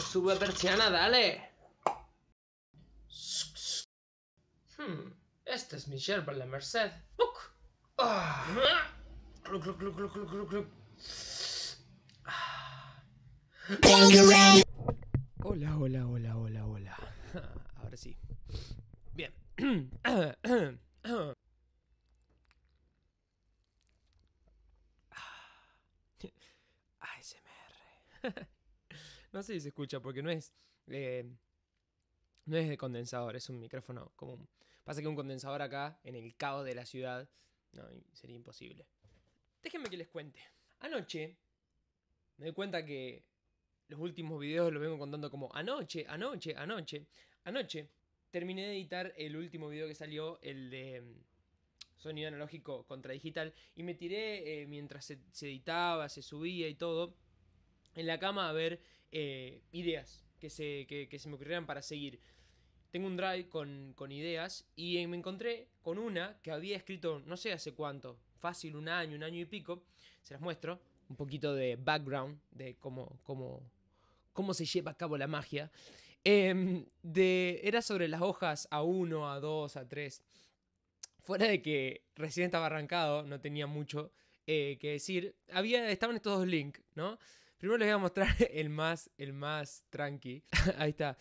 sube persiana, dale. Hmm, este es mi yerba la merced. Ah. Hola, hola, hola, hola, hola. Ahora sí. Bien. ASMR. Ah. No sé si se escucha porque no es. Eh, no es de condensador, es un micrófono común. Pasa que un condensador acá, en el caos de la ciudad, no, sería imposible. Déjenme que les cuente. Anoche me doy cuenta que los últimos videos los vengo contando como anoche, anoche, anoche, anoche. Terminé de editar el último video que salió, el de mm, sonido analógico contra digital, y me tiré eh, mientras se, se editaba, se subía y todo, en la cama a ver eh, ideas que se, se me ocurrieran para seguir. Tengo un drive con, ideas y me encontré con una que había escrito no sé hace cuánto, fácil, un año, un año y pico. Se las muestro, un poquito de background de cómo, cómo, cómo se lleva a cabo la magia. Em, de, era sobre las hojas A1, A2, A3. Fuera de que recién estaba arrancado, no tenía mucho eh, que decir, había, estaban estos dos links, ¿no? Primero les voy a mostrar el más, el más tranqui. Ahí está.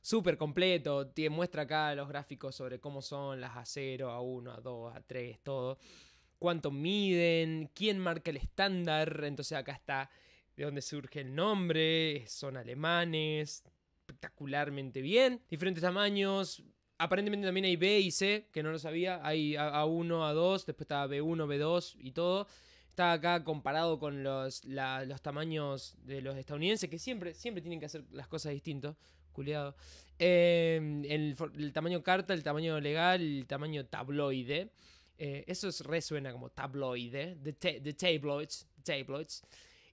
Súper completo. muestra acá los gráficos sobre cómo son las A0, A1, A2, A3, todo. Cuánto miden, quién marca el estándar. Entonces acá está de dónde surge el nombre. Son alemanes. Espectacularmente bien. Diferentes tamaños. Aparentemente también hay B y C, que no lo sabía. Hay A1, A2, después está B1, B2 y todo está acá comparado con los, los tamaños de los estadounidenses, que siempre, siempre tienen que hacer las cosas distintos. Culeado. Em, el, tamaño carta, el tamaño legal, el tamaño tabloide. Eh, eso resuena como tabloide. The, tabloids.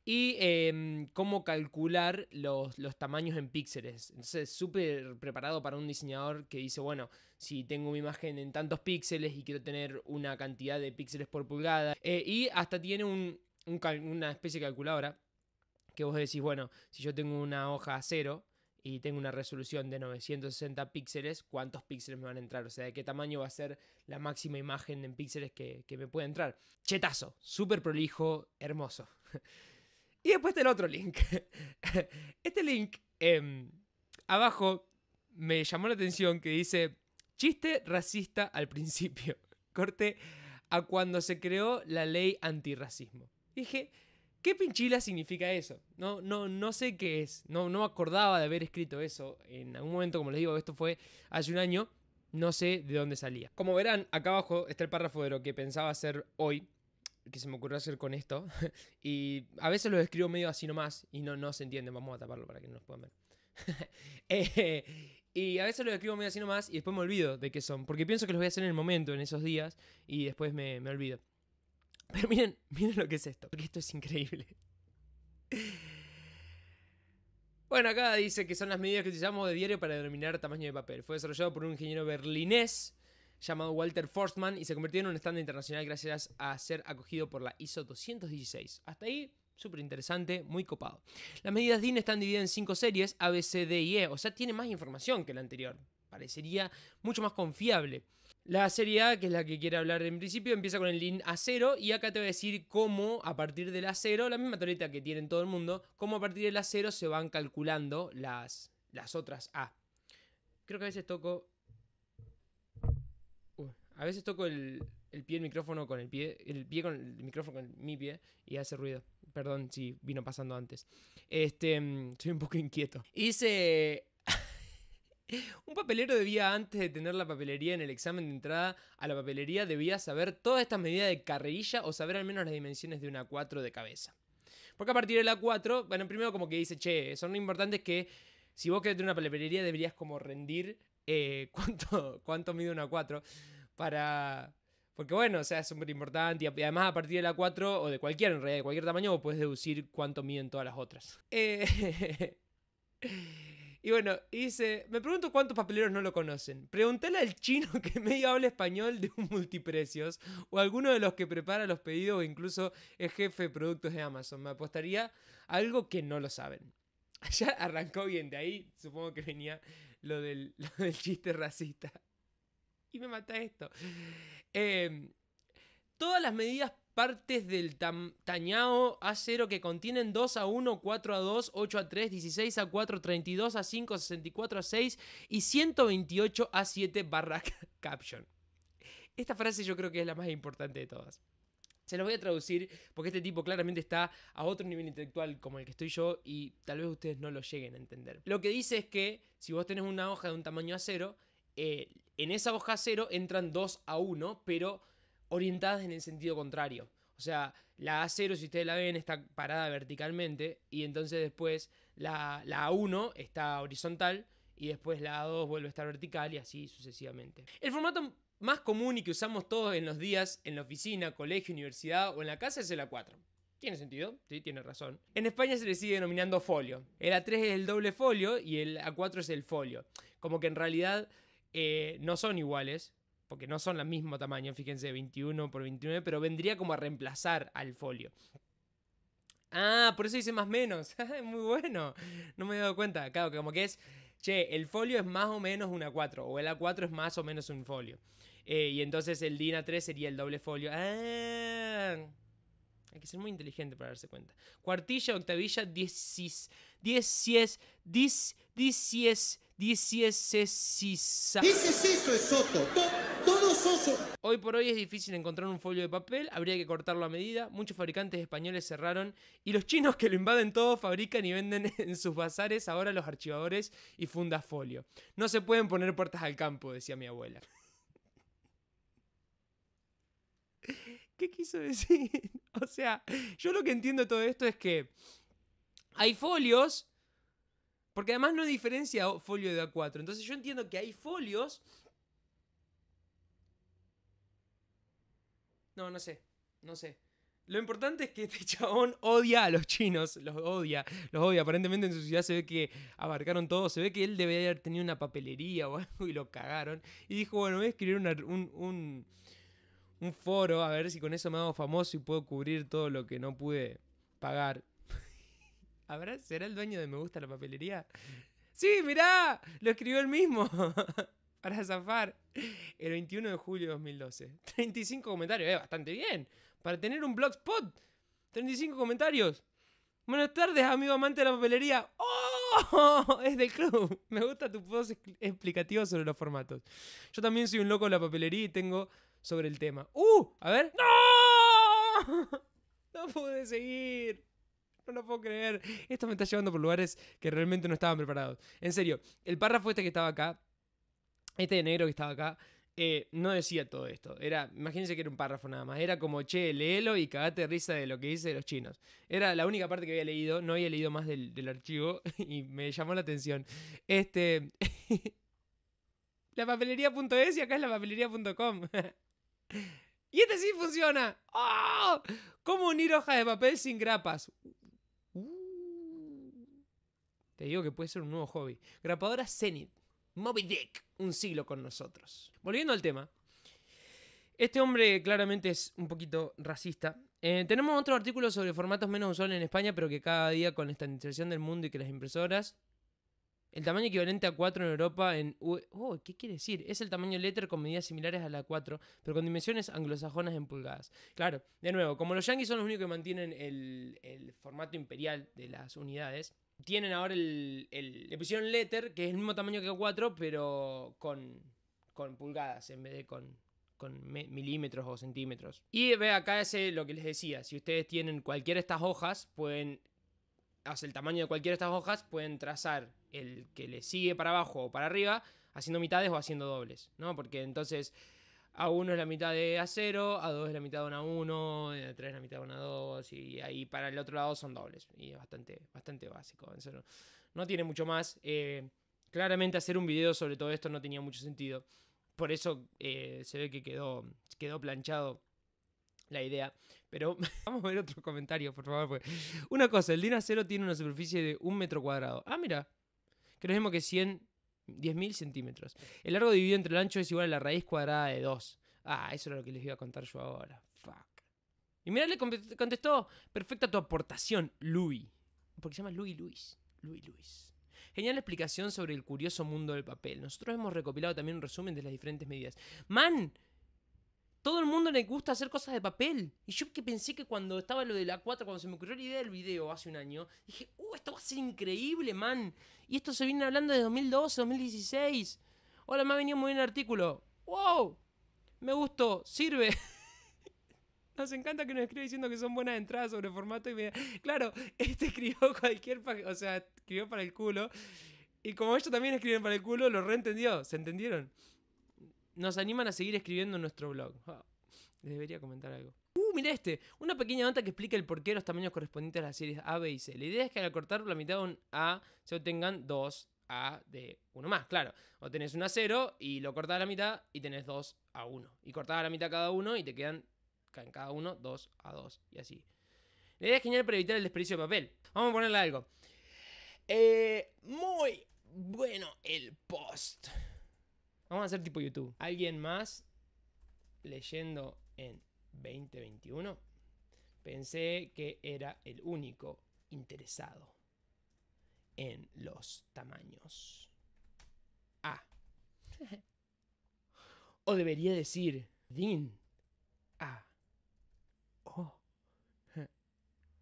Y em, cómo calcular los, los, tamaños en píxeles. Entonces, súper preparado para un diseñador que dice, bueno, si tengo mi imagen en tantos píxeles y quiero tener una cantidad de píxeles por pulgada. Eh, y hasta tiene una especie de calculadora que vos decís, bueno, si yo tengo una hoja a cero y tengo una resolución de 960 píxeles, ¿cuántos píxeles me van a entrar? O sea, ¿de qué tamaño va a ser la máxima imagen en píxeles que, me puede entrar? Chetazo, súper prolijo, hermoso. y después está el otro link. este link, em, abajo, me llamó la atención que dice Chiste racista al principio. Corte a cuando se creó la ley antirracismo. Dije, ¿qué pinchila significa eso? No, no, no sé qué es. No, no me acordaba de haber escrito eso. En algún momento, como les digo, esto fue hace un año. No sé de dónde salía. Como verán, acá abajo está el párrafo de lo que pensaba hacer hoy. Que se me ocurrió hacer con esto. y a veces lo escribo medio así nomás. Y no, no se entiende. Vamos a taparlo para que no nos puedan ver. Eh, y a veces los escribo medio así nomás y después me olvido de qué son. Porque pienso que los voy a hacer en el momento, en esos días, y después me, olvido. Pero miren, miren lo que es esto, porque esto es increíble. Bueno, acá dice que son las medidas que utilizamos de diario para denominar tamaño de papel. Fue desarrollado por un ingeniero berlinés llamado Walter Forstmann y se convirtió en un estándar internacional gracias a ser acogido por la ISO 216. Hasta ahí Súper interesante, muy copado. Las medidas DIN e están divididas en cinco series, A, B, C, D y E, o sea, tiene más información que la anterior. Parecería mucho más confiable. La serie A, que es la que quiero hablar en principio, empieza con el IN A0 y acá te voy a decir cómo a partir del A0, la misma toleta que tiene todo el mundo, cómo a partir del A0 se van calculando las, las otras A. Creo que a veces toco... a veces toco el, pie del micrófono con el pie, el pie con el micrófono con mi pie y hace ruido. Perdón si vino pasando antes. Este, mm, soy un poco inquieto. Hice un papelero debía, antes de tener la papelería en el examen de entrada a la papelería, debía saber todas estas medidas de carrerilla o saber al menos las dimensiones de una 4 de cabeza. Porque a partir de la 4, bueno, primero como que dice, che, son importantes que si vos querés tener una papelería deberías como rendir eh, cuánto, cuánto mide una 4 para, porque bueno, o sea, es súper importante. Y además a partir de la 4, o de cualquier, en realidad, de cualquier tamaño, puedes deducir cuánto miden todas las otras. Eh, y bueno, dice, me pregunto cuántos papeleros no lo conocen. Pregúntale al chino que medio habla español de un multiprecios, o alguno de los que prepara los pedidos, o incluso es jefe de productos de Amazon. Me apostaría algo que no lo saben. Ya arrancó bien, de ahí supongo que venía lo del, lo del chiste racista. Y me mata esto. Em, todas las medidas partes del tañao A0 que contienen 2 a 1, 4 a 2, 8 a 3, 16 a 4, 32 a 5, 64 a 6 y 128 a 7 barra caption. Esta frase yo creo que es la más importante de todas. Se los voy a traducir porque este tipo claramente está a otro nivel intelectual como el que estoy yo y tal vez ustedes no lo lleguen a entender. Lo que dice es que si vos tenés una hoja de un tamaño a cero, eh, en esa hoja cero entran dos a 1 pero orientadas en el sentido contrario. O sea, la A0, si ustedes la ven, está parada verticalmente y entonces después la, la A1 está horizontal y después la A2 vuelve a estar vertical y así sucesivamente. El formato más común y que usamos todos en los días en la oficina, colegio, universidad o en la casa es el A4. Tiene sentido, sí, tiene razón. En España se le sigue denominando folio. El A3 es el doble folio y el A4 es el folio. Como que en realidad eh, no son iguales, porque no son El mismo tamaño, fíjense, 21 por 29, pero vendría como a reemplazar al folio. Ah, por eso dice más menos. Muy bueno. No me he dado cuenta. Claro, que como que es, che, el folio es más o menos una 4, o el A4 es más o menos un folio. Eh, y entonces el DIN A3 sería el doble folio. Ah. Hay que ser muy inteligente para darse cuenta. Cuartilla, octavilla, 10. 10 10, 10, Dices es soto. Hoy por hoy es difícil encontrar un folio de papel, habría que cortarlo a medida. Muchos fabricantes españoles cerraron y los chinos que lo invaden todo fabrican y venden en sus bazares ahora los archivadores y fundas folio. No se pueden poner puertas al campo, decía mi abuela. ¿Qué quiso decir? O sea, yo lo que entiendo de todo esto es que hay folios porque además no diferencia folio de A4. Entonces yo entiendo que hay folios. No, no sé. No sé. Lo importante es que este chabón odia a los chinos, los odia, los odia. Aparentemente en su ciudad se ve que abarcaron todo, se ve que él debe haber tenido una papelería o algo y lo cagaron. Y dijo, bueno, voy a escribir un, un, foro, a ver si con eso me hago famoso y puedo cubrir todo lo que no pude pagar. ¿Será el dueño de Me Gusta la Papelería? Sí, mirá, lo escribió él mismo. Para zafar. El 21 de julio de 2012. 35 comentarios, eh, bastante bien. Para tener un blogspot. 35 comentarios. Buenas tardes, amigo amante de la papelería. ¡Oh! Es del club. Me gusta tu voz explicativo sobre los formatos. Yo también soy un loco de la papelería y tengo sobre el tema. ¡Uh! A ver. ¡No! No pude seguir. No lo puedo creer. Esto me está llevando por lugares que realmente no estaban preparados. En serio, el párrafo este que estaba acá, este de negro que estaba acá, eh, no decía todo esto. Era, imagínense que era un párrafo nada más. Era como, che, léelo y cagate de risa de lo que dice de los chinos. Era la única parte que había leído, no había leído más del, archivo y me llamó la atención. Este. la papelería.es y acá es la papelería.com. y este sí funciona. como ¡Ah! ¿Cómo unir hojas de papel sin grapas? Te digo que puede ser un nuevo hobby. Grapadora Zenith. Moby Dick. Un siglo con nosotros. Volviendo al tema. Este hombre claramente es un poquito racista. Eh, tenemos otro artículo sobre formatos menos usados en España, pero que cada día con esta estandarización del mundo y que las impresoras... El tamaño equivalente a 4 en Europa en... Oh, ¿Qué quiere decir? Es el tamaño letter con medidas similares a la 4, pero con dimensiones anglosajonas en pulgadas. Claro, de nuevo, como los yankees son los únicos que mantienen el formato imperial de las unidades, tienen ahora el, Le pusieron letter, que es el mismo tamaño que 4, pero con, con pulgadas en vez de con, con milímetros o centímetros. Y ve acá es lo que les decía. Si ustedes tienen cualquiera de estas hojas, pueden. Hace el tamaño de cualquiera de estas hojas, pueden trazar el que le sigue para abajo o para arriba, haciendo mitades o haciendo dobles, ¿no? Porque entonces a1 es la mitad de A0, A2 es la mitad de una 1, A3 es la mitad de una 2, y ahí para el otro lado son dobles. Y es bastante, bastante básico. no, tiene mucho más. Eh, claramente hacer un video sobre todo esto no tenía mucho sentido. Por eso eh, se ve que quedó, quedó planchado la idea. Pero vamos a ver otros comentarios, por favor. Pues. Una cosa, el DIN A0 tiene una superficie de un metro cuadrado. Ah, mira. Que mismo que 100 10.000 centímetros. El largo dividido entre el ancho es igual a la raíz cuadrada de 2. Ah, eso era lo que les iba a contar yo ahora. Fuck. Y mirá, le contestó, perfecta tu aportación, Louis. Porque se llama Louis Luis. Louis Luis. Genial explicación sobre el curioso mundo del papel. Nosotros hemos recopilado también un resumen de las diferentes medidas. Man, todo el mundo le gusta hacer cosas de papel. Y yo que pensé que cuando estaba lo de la 4, cuando se me ocurrió la idea del video hace un año, dije, ¡uh, esto va a ser increíble, man! Y esto se viene hablando de 2012, 2016. Hola, me ha venido muy bien el artículo. ¡Wow! Me gustó, sirve. Nos encanta que nos escriba diciendo que son buenas entradas sobre formato y media. Claro, este escribió cualquier página, o sea, escribió para el culo. Y como ellos también escriben para el culo, lo reentendió, se entendieron nos animan a seguir escribiendo en nuestro blog. Ah, les debería comentar algo. Uh, mira este. Una pequeña nota que explica el porqué de los tamaños correspondientes a las series A, B y C. La idea es que al cortar la mitad de un A se obtengan dos A de uno más, claro. O tenés un A0 y lo cortás a la mitad y tenés dos a 1 Y cortás a la mitad cada uno y te quedan en cada uno dos a 2 y así. La idea es genial para evitar el desperdicio de papel. Vamos a ponerle algo. Eh, muy bueno el post. Vamos a hacer tipo YouTube. ¿Alguien más leyendo en 2021? Pensé que era el único interesado en los tamaños. Ah. o debería decir, Din. Ah.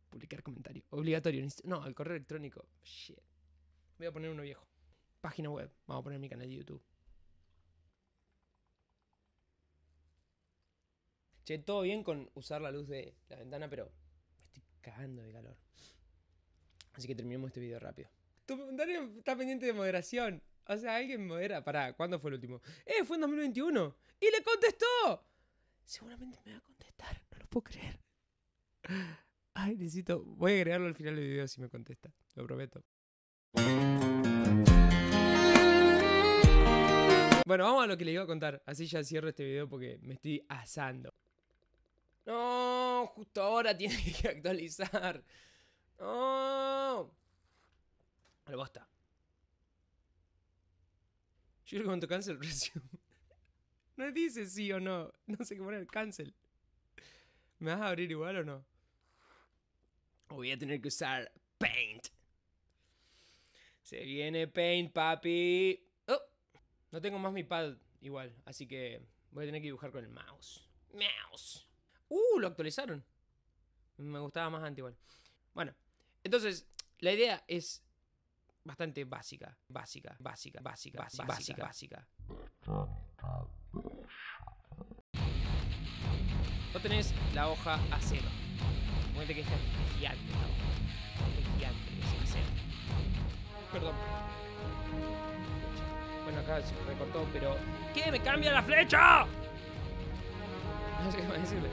Publicar comentario. Obligatorio. No, el correo electrónico. Shit. Voy a poner uno viejo. Página web. Vamos a poner mi canal de YouTube. Che, todo bien con usar la luz de la ventana, pero me estoy cagando de calor. Así que terminemos este video rápido. Tu comentario está pendiente de moderación. O sea, alguien modera. Pará, ¿cuándo fue el último? ¡Eh! Fue en 2021. ¡Y le contestó! Seguramente me va a contestar. No lo puedo creer. Ay, necesito. Voy a agregarlo al final del video si me contesta. Lo prometo. Bueno, vamos a lo que le iba a contar. Así ya cierro este video porque me estoy asando. No, justo ahora tiene que actualizar. No. algo basta. Yo creo que cuando cancel resume. No dice sí o no. No sé qué poner. Cancel. ¿Me vas a abrir igual o no? O voy a tener que usar Paint. Se viene Paint, papi. Oh, no tengo más mi pad igual. Así que voy a tener que dibujar con el mouse. Mouse. Uh, lo actualizaron. Me gustaba más antes igual. Bueno, entonces, la idea es bastante básica. Básica, básica, básica, básica, básica, básica. tenés la hoja a cero. que es gigante gigante, Perdón. Bueno, acá se recortó, pero... ¿Qué me cambia la flecha? No sé qué más decirle.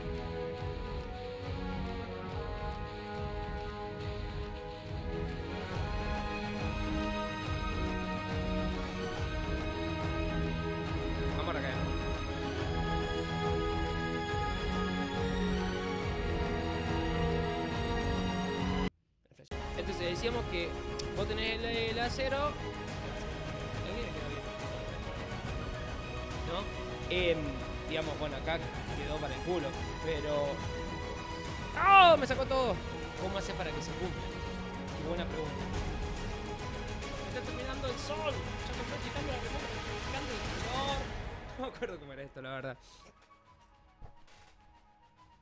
Vamos acá. Perfecto. Entonces decíamos que vos tenés el, el acero. ¿No? Eh, Digamos, bueno, acá quedó para el culo, pero... ¡Oh! Me sacó todo. ¿Cómo hace para que se cumpla? Qué buena pregunta. Está terminando el sol. Ya me estoy quitando la memoria, el calor. No me acuerdo cómo era esto, la verdad.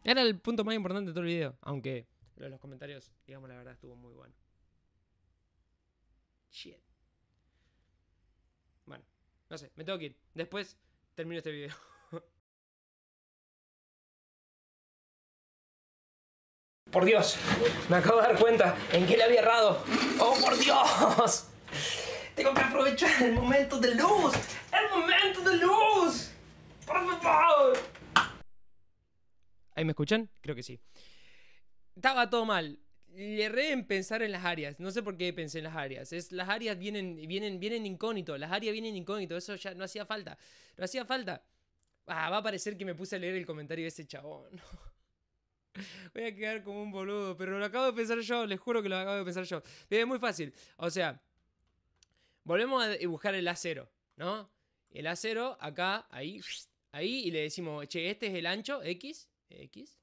Era el punto más importante de todo el video, aunque en los comentarios, digamos la verdad, estuvo muy bueno. Shit. Bueno, no sé, me tengo que ir. Después termino este video. Por Dios, me acabo de dar cuenta en qué le había errado. ¡Oh, por Dios! Tengo que aprovechar el momento de luz. ¡El momento de luz! ¡Por favor! ¿Ahí me escuchan? Creo que sí. Estaba todo mal. Le erré en pensar en las áreas. No sé por qué pensé en las áreas. Es, las áreas vienen, vienen, vienen incógnito. Las áreas vienen incógnito. Eso ya no hacía falta. No hacía falta. Ah, va a parecer que me puse a leer el comentario de ese chabón. Voy a quedar como un boludo, pero lo acabo de pensar yo, les juro que lo acabo de pensar yo. Es muy fácil. O sea, volvemos a dibujar el acero, ¿no? El acero acá, ahí, ahí, y le decimos, che, este es el ancho, X, X,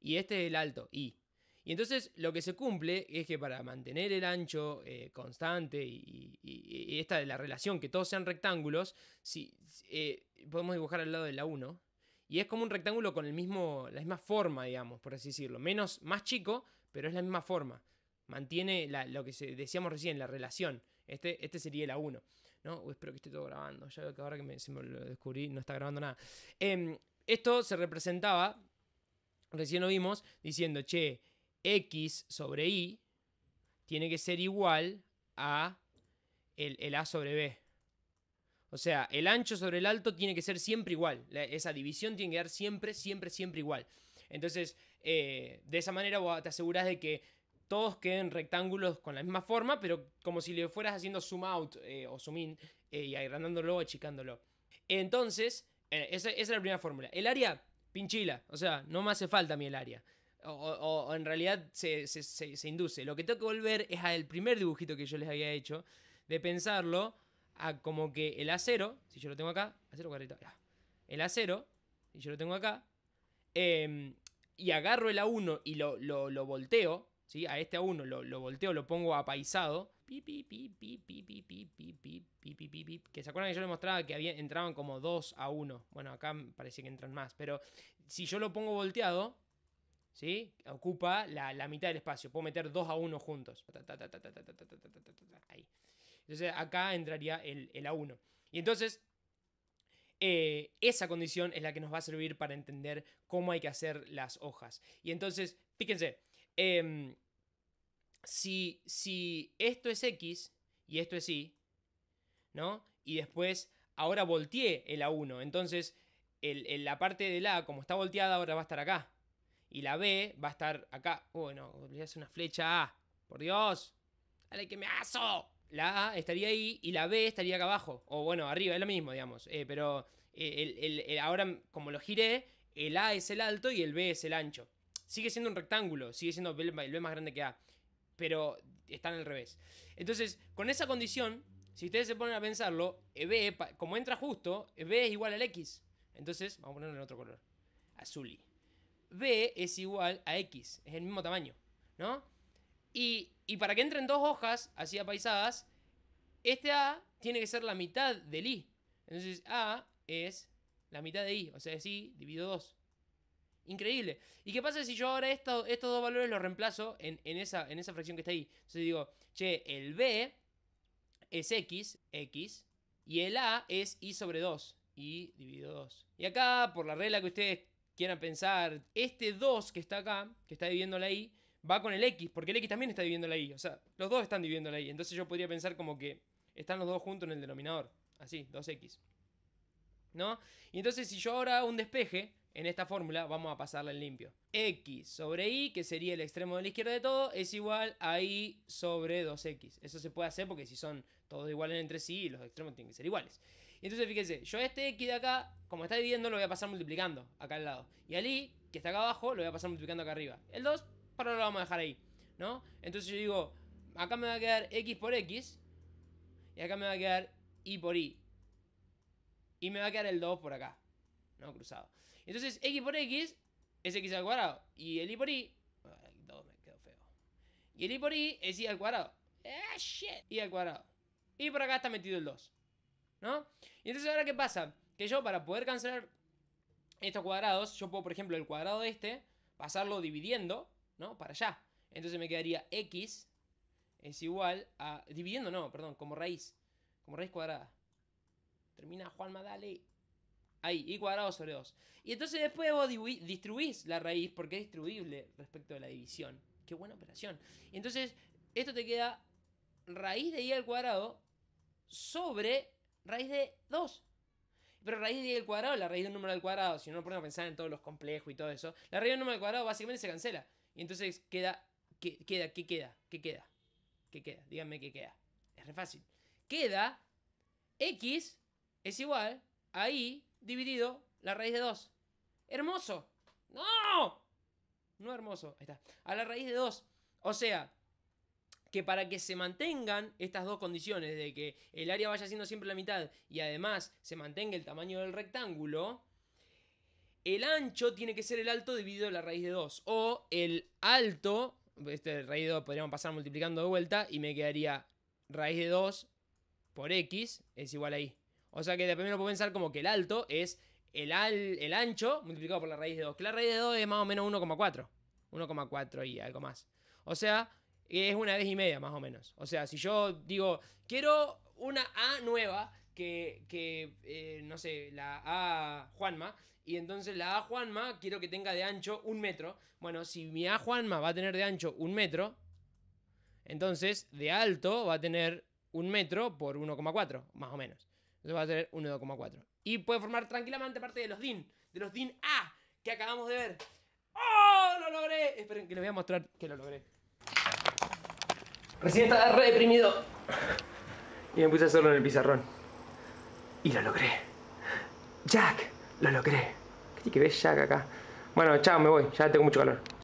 y este es el alto, Y. Y entonces lo que se cumple es que para mantener el ancho eh, constante y, esta de la relación que todos sean rectángulos, si, eh, podemos dibujar al lado de la 1, y es como un rectángulo con el mismo, la misma forma, digamos, por así decirlo. Menos, más chico, pero es la misma forma. Mantiene lo que decíamos recién, la relación. Este, este sería el A1. ¿no? espero que esté todo grabando. Ya que ahora que me, lo descubrí, no está grabando nada. Em, esto se representaba, recién lo vimos, diciendo, che, x sobre y tiene que ser igual a el a sobre b. O sea, el ancho sobre el alto tiene que ser siempre igual. esa división tiene que dar siempre, siempre, siempre igual. Entonces, eh, de esa manera te aseguras de que todos queden rectángulos con la misma forma, pero como si le fueras haciendo zoom out eh, o zoom in eh, y agrandándolo o achicándolo. Entonces, esa, es la primera fórmula. El área, pinchila. O sea, no me hace falta a mí el área. O, en realidad se, se induce. Lo que tengo que volver es al primer dibujito que yo les había hecho, de pensarlo como que el acero, si yo lo tengo acá, acero el acero, si yo lo tengo acá, y agarro el A1 y lo, lo, lo volteo, ¿sí? A este A1 lo, lo, volteo, lo pongo apaisado. Que se acuerdan que yo les mostraba que entraban como 2 a 1. Bueno, acá parece que entran más. Pero si yo lo pongo volteado, ¿sí? Ocupa la, la mitad del espacio. Puedo meter 2 a 1 juntos. Ahí. Entonces acá entraría el, A1. Y entonces eh, esa condición es la que nos va a servir para entender cómo hay que hacer las hojas. Y entonces, fíjense, em, si, si, esto es X y esto es Y, ¿no? Y después, ahora volteé el A1, entonces el, la parte del A, como está volteada, ahora va a estar acá. Y la B va a estar acá. Bueno, oh, le hace una flecha A. Por Dios. Dale que me aso la A estaría ahí y la B estaría acá abajo. O bueno, arriba, es lo mismo, digamos. Eh, pero eh, ahora, como lo giré, el A es el alto y el B es el ancho. Sigue siendo un rectángulo, sigue siendo el B más grande que A. Pero en al revés. Entonces, con esa condición, si ustedes se ponen a pensarlo, eh, B, como entra justo, B es igual al X. Entonces, vamos a ponerlo en otro color. Azul. B es igual a X, es el mismo tamaño, ¿no? Y y para que entren dos hojas así apaisadas, este A tiene que ser la mitad del I. Entonces A es la mitad de I, o sea, es I dividido 2. Increíble. ¿Y qué pasa si yo ahora esto, estos dos valores los reemplazo en, esa, en esa fracción que está ahí? Entonces digo, che, el B es X, X, y el A es I sobre 2, I dividido 2. Y acá, por la regla que ustedes quieran pensar, este 2 que está acá, que está dividiendo la I, va con el X, porque el X también está dividiendo la Y. O sea, los dos están dividiendo la Y. Entonces yo podría pensar como que están los dos juntos en el denominador. Así, 2X. ¿No? Y entonces si yo ahora hago un despeje en esta fórmula, vamos a pasarla en limpio. X sobre Y, que sería el extremo de la izquierda de todo, es igual a Y sobre 2X. Eso se puede hacer porque si son todos iguales entre sí, los extremos tienen que ser iguales. entonces fíjense, yo este X de acá, como está dividiendo, lo voy a pasar multiplicando acá al lado. Y al Y, que está acá abajo, lo voy a pasar multiplicando acá arriba. El 2 pero lo vamos a dejar ahí, ¿no? Entonces yo digo, acá me va a quedar X por X, y acá me va a quedar Y por Y. Y me va a quedar el 2 por acá, ¿no? Cruzado. Entonces X por X es X al cuadrado, y el Y por Y... me quedó feo. Y el Y por Y es Y al cuadrado. ¡Ah, shit! Y al cuadrado. Y por acá está metido el 2, ¿no? Y entonces ahora qué pasa? Que yo para poder cancelar estos cuadrados, yo puedo, por ejemplo, el cuadrado de este, pasarlo dividiendo, ¿no? Para allá. Entonces me quedaría x es igual a... Dividiendo no, perdón, como raíz. Como raíz cuadrada. Termina Juan Madale. Ahí, y cuadrado sobre 2. Y entonces después vos distribuís la raíz porque es distribuible respecto a la división. Qué buena operación. Y entonces esto te queda raíz de y al cuadrado sobre raíz de 2. Pero raíz de y al cuadrado, la raíz de un número al cuadrado, si no nos ponemos a pensar en todos los complejos y todo eso, la raíz de un número al cuadrado básicamente se cancela. Y entonces queda, queda, ¿qué queda? ¿Qué queda? ¿Qué queda? Díganme qué queda. Es re fácil. Queda x es igual a y dividido la raíz de 2. ¡Hermoso! ¡No! No hermoso. Ahí está. A la raíz de 2. O sea, que para que se mantengan estas dos condiciones, de que el área vaya siendo siempre la mitad y además se mantenga el tamaño del rectángulo, el ancho tiene que ser el alto dividido la raíz de 2. O el alto, este raíz de 2 podríamos pasar multiplicando de vuelta y me quedaría raíz de 2 por x es igual a ahí. O sea que de primero puedo pensar como que el alto es el, el ancho multiplicado por la raíz de 2. Que la raíz de 2 es más o menos 1,4. 1,4 y algo más. O sea, es una vez y media más o menos. O sea, si yo digo, quiero una A nueva que, que eh, no sé, la A Juanma, y entonces la A Juanma quiero que tenga de ancho un metro. Bueno, si mi A Juanma va a tener de ancho un metro, entonces de alto va a tener un metro por 1,4, más o menos. Entonces va a tener 1,4. Y puede formar tranquilamente parte de los DIN, de los DIN A que acabamos de ver. ¡Oh! ¡Lo logré! Esperen que les voy a mostrar que lo logré. Recién estaba re deprimido. Y me puse a hacerlo en el pizarrón. Y lo logré. Jack, lo logré que ves ya acá. Bueno, chao, me voy. Ya tengo mucho calor.